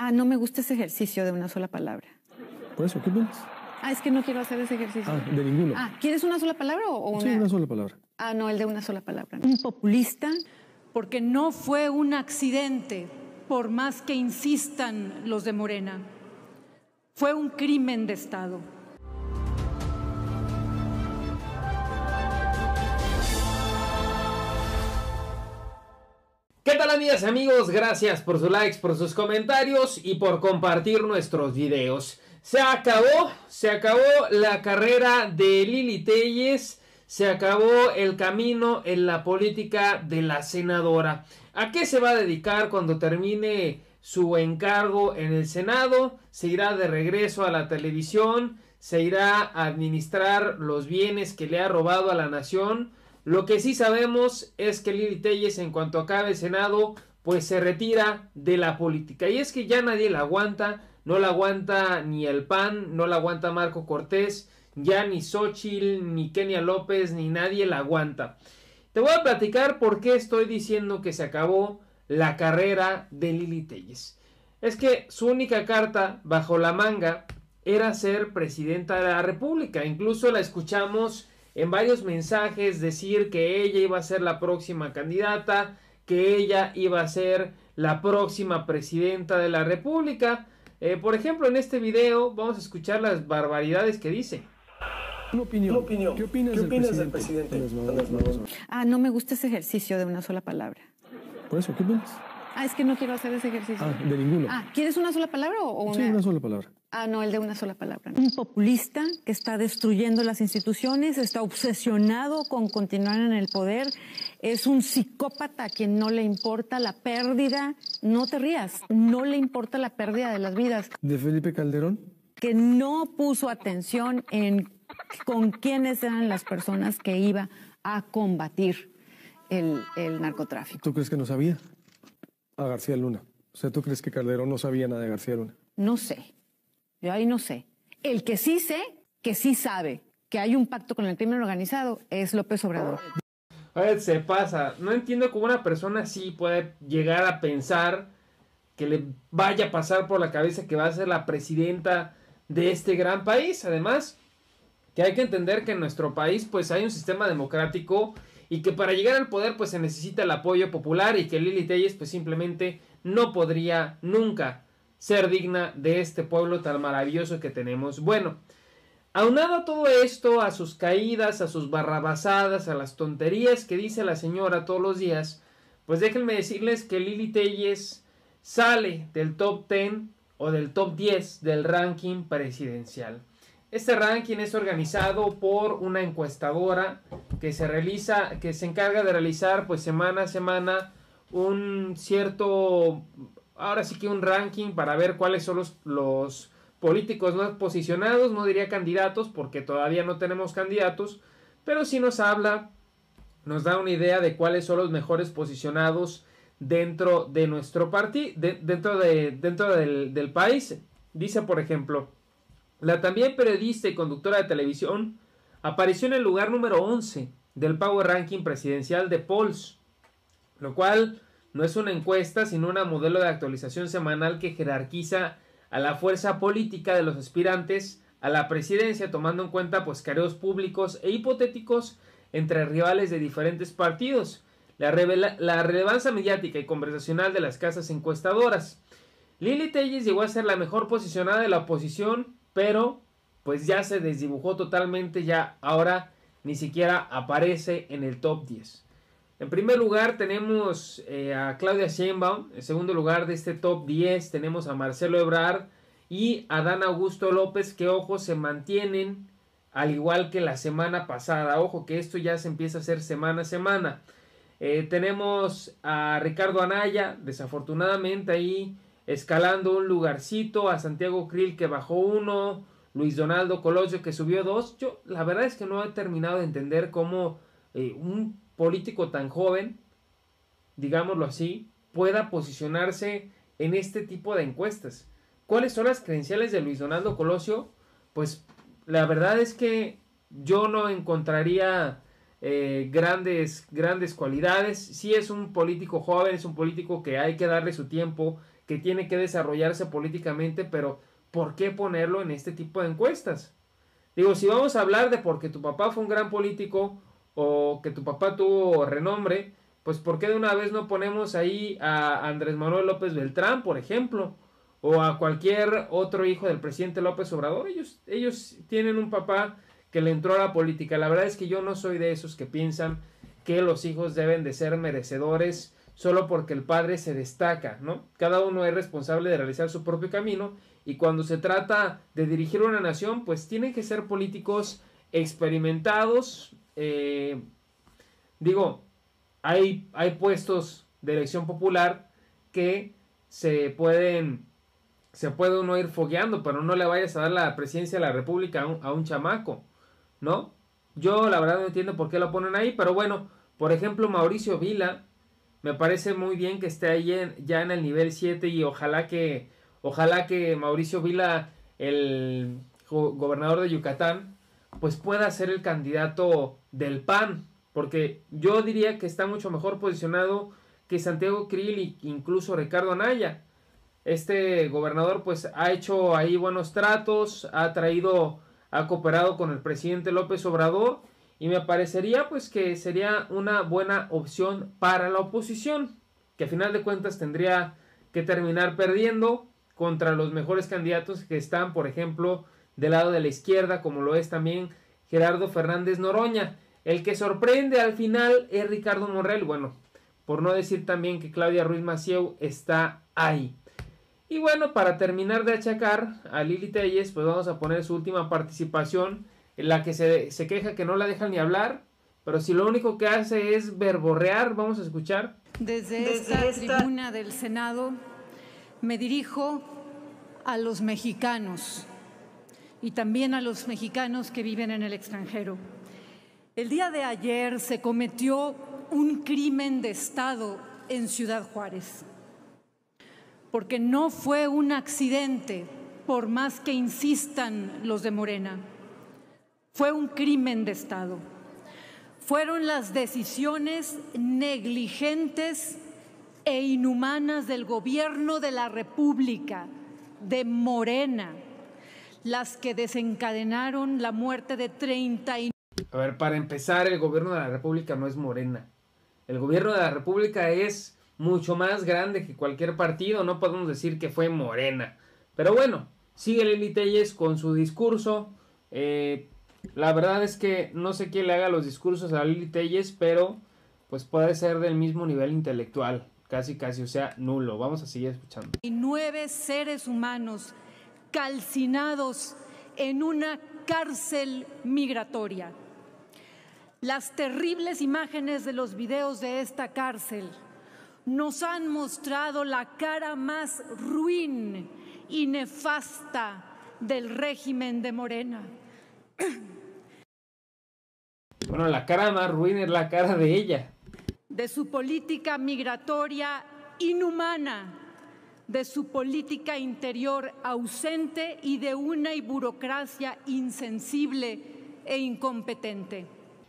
ah, no me gusta ese ejercicio de una sola palabra. Por eso, ¿qué piensas? Ah, es que no quiero hacer ese ejercicio. Ah, de ninguno. Ah, ¿quieres una sola palabra o una? Sí, una sola palabra. Ah, no, el de una sola palabra. Un populista. Porque no fue un accidente, por más que insistan los de Morena. Fue un crimen de Estado. tal amigas amigos? Gracias por sus likes, por sus comentarios y por compartir nuestros videos. Se acabó, se acabó la carrera de Lili Telles, se acabó el camino en la política de la senadora. ¿A qué se va a dedicar cuando termine su encargo en el Senado? ¿Se irá de regreso a la televisión? ¿Se irá a administrar los bienes que le ha robado a la nación? Lo que sí sabemos es que Lili Telles, en cuanto acabe el Senado, pues se retira de la política. Y es que ya nadie la aguanta, no la aguanta ni el PAN, no la aguanta Marco Cortés, ya ni Xochitl, ni Kenia López, ni nadie la aguanta. Te voy a platicar por qué estoy diciendo que se acabó la carrera de Lili Telles. Es que su única carta bajo la manga era ser presidenta de la República. Incluso la escuchamos en varios mensajes decir que ella iba a ser la próxima candidata, que ella iba a ser la próxima presidenta de la República. Eh, por ejemplo, en este video vamos a escuchar las barbaridades que dice. ¿Qué opinas, del, presidente? Ah, no me gusta ese ejercicio de una sola palabra. Por eso, ¿qué opinas? Ah, es que no quiero hacer ese ejercicio. Ah, de ninguno. Ah, ¿quieres una sola palabra o Sí, una sola palabra. Ah, no, el de una sola palabra. Un populista que está destruyendo las instituciones, está obsesionado con continuar en el poder, es un psicópata a quien no le importa la pérdida, no te rías, no le importa la pérdida de las vidas. ¿De Felipe Calderón? Que no puso atención en con quiénes eran las personas que iba a combatir el, el narcotráfico. ¿Tú crees que no sabía? A García Luna. O sea, ¿tú crees que Calderón no sabía nada de García Luna? No sé. Yo ahí no sé. El que sí sé, que sí sabe que hay un pacto con el crimen organizado es López Obrador. A ver, se pasa. No entiendo cómo una persona así puede llegar a pensar que le vaya a pasar por la cabeza que va a ser la presidenta de este gran país. Además, que hay que entender que en nuestro país pues hay un sistema democrático y que para llegar al poder pues se necesita el apoyo popular y que Lili Telles pues simplemente no podría nunca ser digna de este pueblo tan maravilloso que tenemos. Bueno, aunado a todo esto, a sus caídas, a sus barrabasadas, a las tonterías que dice la señora todos los días, pues déjenme decirles que Lili Telles sale del top 10 o del top 10 del ranking presidencial. Este ranking es organizado por una encuestadora que se realiza, que se encarga de realizar pues semana a semana un cierto ahora sí que un ranking para ver cuáles son los, políticos más posicionados, no diría candidatos porque todavía no tenemos candidatos, pero sí nos habla, nos da una idea de cuáles son los mejores posicionados dentro de nuestro partido, dentro, de, dentro del, país. Dice, por ejemplo, la también periodista y conductora de televisión apareció en el lugar número 11 del Power Ranking presidencial de Pols, lo cual no es una encuesta, sino una modelo de actualización semanal que jerarquiza a la fuerza política de los aspirantes a la presidencia, tomando en cuenta pues careos públicos e hipotéticos entre rivales de diferentes partidos, la, relevancia mediática y conversacional de las casas encuestadoras. Lili Telles llegó a ser la mejor posicionada de la oposición, pero pues ya se desdibujó totalmente, ya ahora ni siquiera aparece en el top 10. En primer lugar tenemos eh, a Claudia Sheinbaum. En segundo lugar de este top 10 tenemos a Marcelo Ebrard y a Dan Augusto López que ojo, se mantienen al igual que la semana pasada. Ojo que esto ya se empieza a hacer semana a semana. Eh, tenemos a Ricardo Anaya, desafortunadamente ahí escalando un lugarcito, a Santiago Krill que bajó uno, Luis Donaldo Colosio que subió dos. Yo la verdad es que no he terminado de entender cómo eh, un político tan joven, digámoslo así, pueda posicionarse en este tipo de encuestas. ¿Cuáles son las credenciales de Luis Donaldo Colosio? Pues la verdad es que yo no encontraría eh, grandes, grandes cualidades. si es un político joven, es un político que hay que darle su tiempo, que tiene que desarrollarse políticamente, pero ¿por qué ponerlo en este tipo de encuestas? Digo, si vamos a hablar de porque tu papá fue un gran político o que tu papá tuvo renombre, pues ¿por qué de una vez no ponemos ahí a Andrés Manuel López Beltrán, por ejemplo? O a cualquier otro hijo del presidente López Obrador. Ellos, ellos tienen un papá que le entró a la política. La verdad es que yo no soy de esos que piensan que los hijos deben de ser merecedores solo porque el padre se destaca, ¿no? Cada uno es responsable de realizar su propio camino y cuando se trata de dirigir una nación, pues tienen que ser políticos experimentados, eh, digo, hay, hay puestos de elección popular que se pueden, se puede uno ir fogueando, pero no le vayas a dar la presidencia de la República a un, chamaco, ¿no? Yo la verdad no entiendo por qué lo ponen ahí, pero bueno, por ejemplo, Mauricio Vila, me parece muy bien que esté ahí ya en el nivel 7 y ojalá que, ojalá que Mauricio Vila, el gobernador de Yucatán, pues pueda ser el candidato del PAN, porque yo diría que está mucho mejor posicionado que Santiago Krill e incluso Ricardo Anaya. Este gobernador pues ha hecho ahí buenos tratos, ha traído, ha cooperado con el presidente López Obrador y me parecería pues que sería una buena opción para la oposición, que a final de cuentas tendría que terminar perdiendo contra los mejores candidatos que están, por ejemplo, del lado de la izquierda, como lo es también Gerardo Fernández Noroña. El que sorprende al final es Ricardo Morrell. Bueno, por no decir también que Claudia Ruiz Macieu está ahí. Y bueno, para terminar de achacar a Lili Telles, pues vamos a poner su última participación, en la que se, queja que no la dejan ni hablar, pero si lo único que hace es verborrear, vamos a escuchar. Desde Desde esta tribuna del Senado me dirijo a los mexicanos y también a los mexicanos que viven en el extranjero. El día de ayer se cometió un crimen de Estado en Ciudad Juárez, porque no fue un accidente, por más que insistan los de Morena, fue un crimen de Estado. Fueron las decisiones negligentes e inhumanas del gobierno de la República, de Morena, las que desencadenaron la muerte de 30 y... A ver, para empezar, el gobierno de la República no es morena. El gobierno de la República es mucho más grande que cualquier partido, no podemos decir que fue morena. Pero bueno, sigue Lili Telles con su discurso. Eh, la verdad es que no sé quién le haga los discursos a Lili Telles, pero pues puede ser del mismo nivel intelectual, casi casi, o sea, nulo. Vamos a seguir escuchando. Y nueve seres humanos calcinados en una cárcel migratoria. Las terribles imágenes de los videos de esta cárcel nos han mostrado la cara más ruin y nefasta del régimen de Morena. Bueno, la cara más ruin es la cara de ella. De su política migratoria inhumana de su política interior ausente y de una burocracia insensible e incompetente.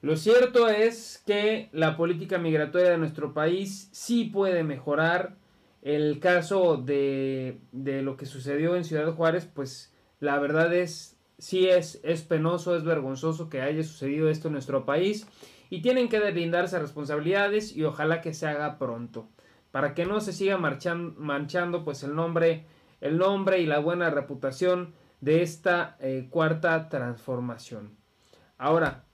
Lo cierto es que la política migratoria de nuestro país sí puede mejorar. El caso de, lo que sucedió en Ciudad Juárez, pues la verdad es, sí es, es penoso, es vergonzoso que haya sucedido esto en nuestro país y tienen que brindarse responsabilidades y ojalá que se haga pronto para que no se siga manchando pues el nombre, el nombre y la buena reputación de esta eh, cuarta transformación. Ahora,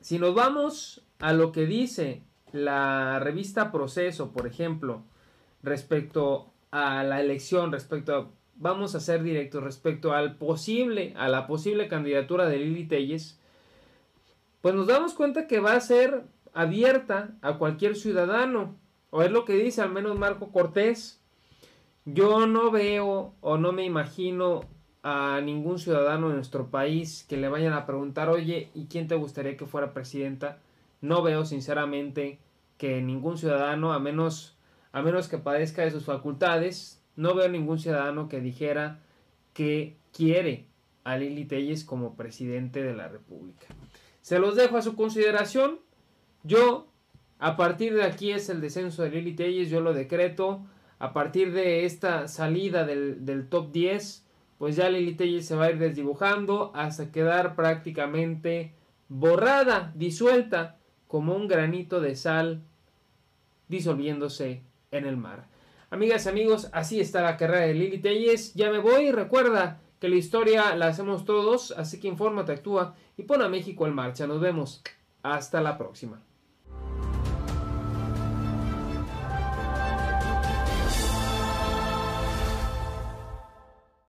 si nos vamos a lo que dice la revista Proceso, por ejemplo, respecto a la elección, respecto a, vamos a ser directos, respecto al posible, a la posible candidatura de Lili Telles, pues nos damos cuenta que va a ser abierta a cualquier ciudadano, o es lo que dice al menos Marco Cortés, yo no veo o no me imagino a ningún ciudadano de nuestro país que le vayan a preguntar, oye, ¿y quién te gustaría que fuera presidenta? No veo sinceramente que ningún ciudadano, a menos, a menos que padezca de sus facultades, no veo ningún ciudadano que dijera que quiere a Lili Telles como presidente de la República. Se los dejo a su consideración. Yo a partir de aquí es el descenso de Lili Telles, yo lo decreto. A partir de esta salida del, top 10, pues ya Lili Telles se va a ir desdibujando hasta quedar prácticamente borrada, disuelta, como un granito de sal disolviéndose en el mar. Amigas, y amigos, así está la carrera de Lili Telles. Ya me voy, recuerda que la historia la hacemos todos, así que infórmate, actúa y pon a México en marcha. Nos vemos. Hasta la próxima.